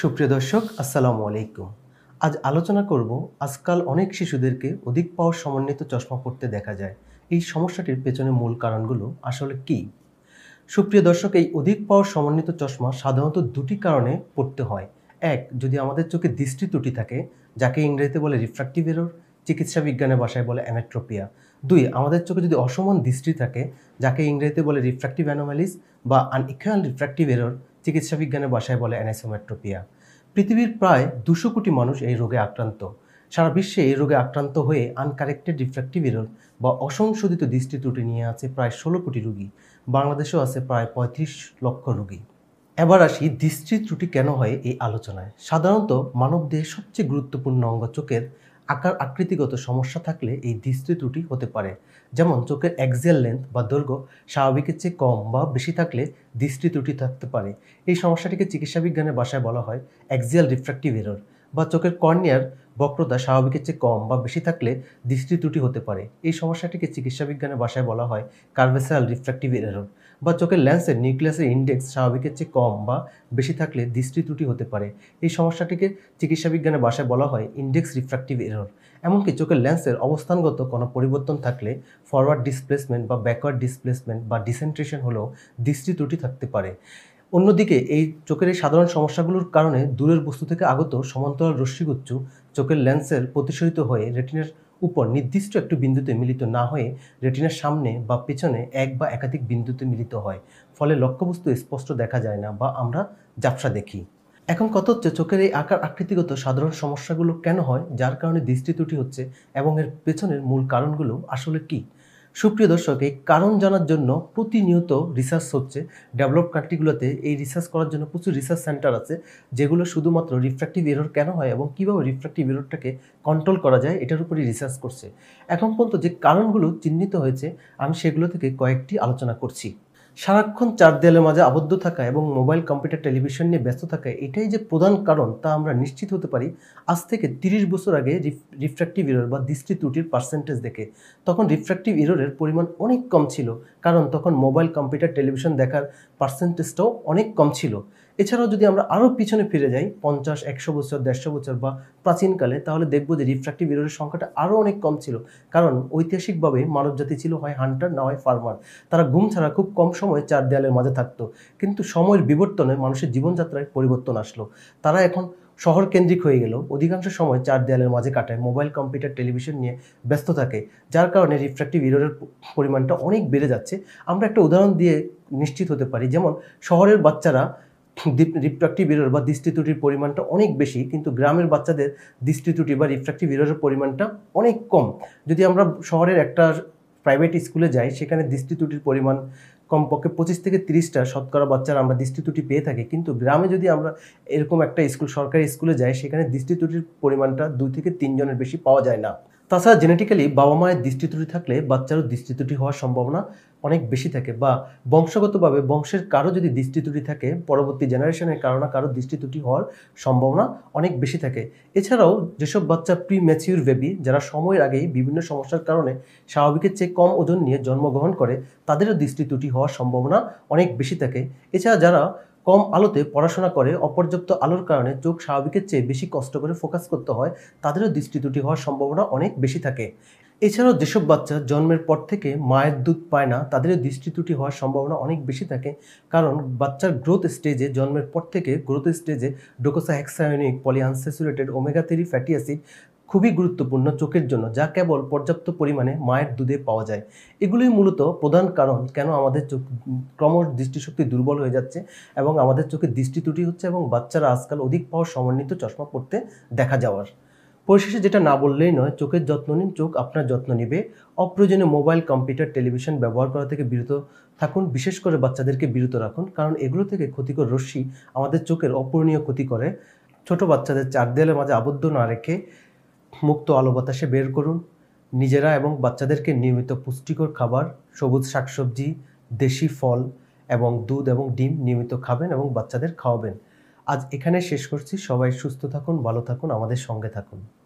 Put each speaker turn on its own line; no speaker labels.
সুপ্রিয় দর্শক আসসালামু আলাইকুম আজ আলোচনা করব আজকাল অনেক শিশুদেরকে অধিক পাওয়ার সমন্বিত চশমা পড়তে দেখা যায় এই সমস্যাটির পেছনে মূল কারণগুলো আসলে কি সুপ্রিয় দর্শক এই অধিক পাওয়ার সমন্বিত চশমা সাধারণত দুটি কারণে পড়তে হয় এক যদি আমাদের চোখে দৃষ্টি ত্রুটি থাকে যাকে ইংরেজিতে বলে রিফ্রাক্টিভ এরর চিকিৎসা বিজ্ঞানের ভাষায় বলে অ্যানাট্রোপিয়া দুই আমাদের চোখে যদি অসমান দৃষ্টি থাকে যাকে ইংরেজিতে বলে রিফ্র্যাক্টিভ অ্যানোমালিস বা আনইকুয়াল রিফ্রাক্টিভ এরর চিকিৎসা বিজ্ঞানের বাসায় বলে অ্যানাসোমেট্রোপিয়া পৃথিবীর প্রায় দুশো কোটি মানুষ এই রোগে আক্রান্ত সারা বিশ্বে এই রোগে আক্রান্ত হয়ে আনকারেক্টেড রিফ্র্যাক্টিভ এরর বা অসংশোধিত দৃষ্টি ত্রুটি নিয়ে আছে প্রায় ষোলো কোটি রুগী বাংলাদেশেও আছে প্রায় পঁয়ত্রিশ লক্ষ রুগী এবার আসি দৃষ্টি ত্রুটি কেন হয় এই আলোচনায় সাধারণত দেহের সবচেয়ে গুরুত্বপূর্ণ অঙ্গ চোখের আকার আকৃতিগত সমস্যা থাকলে এই দৃষ্টি ত্রুটি হতে পারে যেমন চোখের অ্যাক্সিয়াল লেন্থ বা দৈর্ঘ্য স্বাভাবিকের চেয়ে কম বা বেশি থাকলে দৃষ্টি ত্রুটি থাকতে পারে এই সমস্যাটিকে চিকিৎসা বিজ্ঞানের বাসায় বলা হয় অ্যাক্সিয়াল রিফ্র্যাক্টিভ এরর বা চোখের কর্নিয়ার বক্রতা স্বাভাবিকের চেয়ে কম বা বেশি থাকলে দৃষ্টি ত্রুটি হতে পারে এই সমস্যাটিকে চিকিৎসা বিজ্ঞানের বাসায় বলা হয় কার্ভেসাল রিফ্র্যাক্টিভ এরর বা চোখের লেন্সের নিউক্লিয়াসের ইন্ডেক্স স্বাভাবিকের চেয়ে কম বা বেশি থাকলে দৃষ্টি ত্রুটি হতে পারে এই সমস্যাটিকে চিকিৎসা বিজ্ঞানের বাসায় বলা হয় ইন্ডেক্স রিফ্র্যাক্টিভ এরর এমনকি চোখের লেন্সের অবস্থানগত কোনো পরিবর্তন থাকলে ফরওয়ার্ড ডিসপ্লেসমেন্ট বা ব্যাকওয়ার্ড ডিসপ্লেসমেন্ট বা ডিসেন্ট্রেশন হলেও দৃষ্টি ত্রুটি থাকতে পারে অন্যদিকে এই চোখের এই সাধারণ সমস্যাগুলোর কারণে দূরের বস্তু থেকে আগত সমান্তরাল রশ্মিগুচ্ছ চোখের লেন্সের প্রতিশোধিত হয়ে রেটিনের উপর নির্দিষ্ট একটি বিন্দুতে মিলিত না হয়ে রেটিনার সামনে বা পেছনে এক বা একাধিক বিন্দুতে মিলিত হয় ফলে লক্ষ্যবস্তু স্পষ্ট দেখা যায় না বা আমরা জাপসা দেখি এখন কত হচ্ছে চোখের এই আকার আকৃতিগত সাধারণ সমস্যাগুলো কেন হয় যার কারণে দৃষ্টি ত্রুটি হচ্ছে এবং এর পেছনের মূল কারণগুলো আসলে কী সুপ্রিয় দর্শক এই কারণ জানার জন্য প্রতিনিয়ত রিসার্চ হচ্ছে ডেভেলপ কান্ট্রিগুলোতে এই রিসার্চ করার জন্য প্রচুর রিসার্চ সেন্টার আছে যেগুলো শুধুমাত্র রিফ্র্যাক্টিভ এরর কেন হয় এবং কীভাবে রিফ্র্যাক্টিভ এররটাকে কন্ট্রোল করা যায় এটার উপরই রিসার্চ করছে এখন পর্যন্ত যে কারণগুলো চিহ্নিত হয়েছে আমি সেগুলো থেকে কয়েকটি আলোচনা করছি সারাক্ষণ চার দেয়ালের মাঝে আবদ্ধ থাকা এবং মোবাইল কম্পিউটার টেলিভিশন নিয়ে ব্যস্ত থাকা এটাই যে প্রধান কারণ তা আমরা নিশ্চিত হতে পারি আজ থেকে তিরিশ বছর আগে রিফ্র্যাক্টিভ ইরোর বা দৃষ্টি ত্রুটির পার্সেন্টেজ দেখে তখন রিফ্র্যাক্টিভ ইরোরের পরিমাণ অনেক কম ছিল কারণ তখন মোবাইল কম্পিউটার টেলিভিশন দেখার পার্সেন্টেজটাও অনেক কম ছিল এছাড়াও যদি আমরা আরও পিছনে ফিরে যাই পঞ্চাশ একশো বছর দেড়শো বছর বা প্রাচীনকালে তাহলে দেখব যে রিফ্র্যাক্টিভ এররের সংখ্যাটা আরও অনেক কম ছিল কারণ ঐতিহাসিকভাবে মানবজাতি ছিল হয় হান্টার না হয় ফার্মার তারা ঘুম ছাড়া খুব কম সময়ে চার দেয়ালের মাঝে থাকতো কিন্তু সময়ের বিবর্তনে মানুষের জীবনযাত্রায় পরিবর্তন আসলো তারা এখন শহর কেন্দ্রিক হয়ে গেল অধিকাংশ সময় চার দেয়ালের মাঝে কাটায় মোবাইল কম্পিউটার টেলিভিশন নিয়ে ব্যস্ত থাকে যার কারণে রিফ্র্যাক্টিভ ইরোরের পরিমাণটা অনেক বেড়ে যাচ্ছে আমরা একটা উদাহরণ দিয়ে নিশ্চিত হতে পারি যেমন শহরের বাচ্চারা রিফ্রাক্টিভ ইরর বা দৃষ্টি ত্রুটির পরিমাণটা অনেক বেশি কিন্তু গ্রামের বাচ্চাদের দৃষ্টি ত্রুটি বা রিফ্র্যাক্টিভ ইররের পরিমাণটা অনেক কম যদি আমরা শহরের একটা প্রাইভেট স্কুলে যাই সেখানে দৃষ্টি ত্রুটির পরিমাণ কমপক্ষে পঁচিশ থেকে তিরিশটা শতকরা বাচ্চারা আমরা দৃষ্টি ত্রুটি পেয়ে থাকি কিন্তু গ্রামে যদি আমরা এরকম একটা স্কুল সরকারি স্কুলে যাই সেখানে দৃষ্টি ত্রুটির পরিমাণটা দুই থেকে তিনজনের বেশি পাওয়া যায় না তাছাড়া জেনেটিক্যালি বাবা মায়ের দৃষ্টি ত্রুটি থাকলে বাচ্চারও দৃষ্টি ত্রুটি হওয়ার সম্ভাবনা অনেক বেশি থাকে বা বংশগতভাবে বংশের কারো যদি দৃষ্টি ত্রুটি থাকে পরবর্তী জেনারেশনের কারণে কারো দৃষ্টি ত্রুটি হওয়ার সম্ভাবনা অনেক বেশি থাকে এছাড়াও যেসব বাচ্চা প্রি ম্যাচিউর বেবি যারা সময়ের আগেই বিভিন্ন সমস্যার কারণে স্বাভাবিকের চেয়ে কম ওজন নিয়ে জন্মগ্রহণ করে তাদেরও দৃষ্টি ত্রুটি হওয়ার সম্ভাবনা অনেক বেশি থাকে এছাড়া যারা কম আলোতে পড়াশোনা করে অপর্যাপ্ত আলোর কারণে চোখ স্বাভাবিকের চেয়ে বেশি কষ্ট করে ফোকাস করতে হয় তাদেরও দৃষ্টি ত্রুটি হওয়ার সম্ভাবনা অনেক বেশি থাকে এছাড়াও যেসব বাচ্চা জন্মের পর থেকে মায়ের দুধ পায় না তাদেরও দৃষ্টি ত্রুটি হওয়ার সম্ভাবনা অনেক বেশি থাকে কারণ বাচ্চার গ্রোথ স্টেজে জন্মের পর থেকে গ্রোথ স্টেজে docosahexaenoic polyunsaturated omega three fatty acid খুবই গুরুত্বপূর্ণ চোখের জন্য যা কেবল পর্যাপ্ত পরিমাণে মায়ের দুধে পাওয়া যায় এগুলোই মূলত প্রধান কারণ কেন আমাদের চোখ ক্রমশ দৃষ্টিশক্তি দুর্বল হয়ে যাচ্ছে এবং আমাদের চোখে দৃষ্টি ত্রুটি হচ্ছে এবং বাচ্চারা আজকাল অধিক পাওয়ার সমন্বিত চশমা পড়তে দেখা যাওয়ার পরিশেষে যেটা না বললেই নয় চোখের যত্ন নিন চোখ আপনার যত্ন নেবে অপ্রয়োজনে মোবাইল কম্পিউটার টেলিভিশন ব্যবহার করা থেকে বিরত থাকুন বিশেষ করে বাচ্চাদেরকে বিরত রাখুন কারণ এগুলো থেকে ক্ষতিকর রশ্মি আমাদের চোখের অপূরণীয় ক্ষতি করে ছোট বাচ্চাদের চার দেয়ালের মাঝে আবদ্ধ না রেখে মুক্ত আলো বাতাসে বের করুন নিজেরা এবং বাচ্চাদেরকে নিয়মিত পুষ্টিকর খাবার সবুজ শাকসবজি দেশি ফল এবং দুধ এবং ডিম নিয়মিত খাবেন এবং বাচ্চাদের খাওয়াবেন আজ এখানে শেষ করছি সবাই সুস্থ থাকুন ভালো থাকুন আমাদের সঙ্গে থাকুন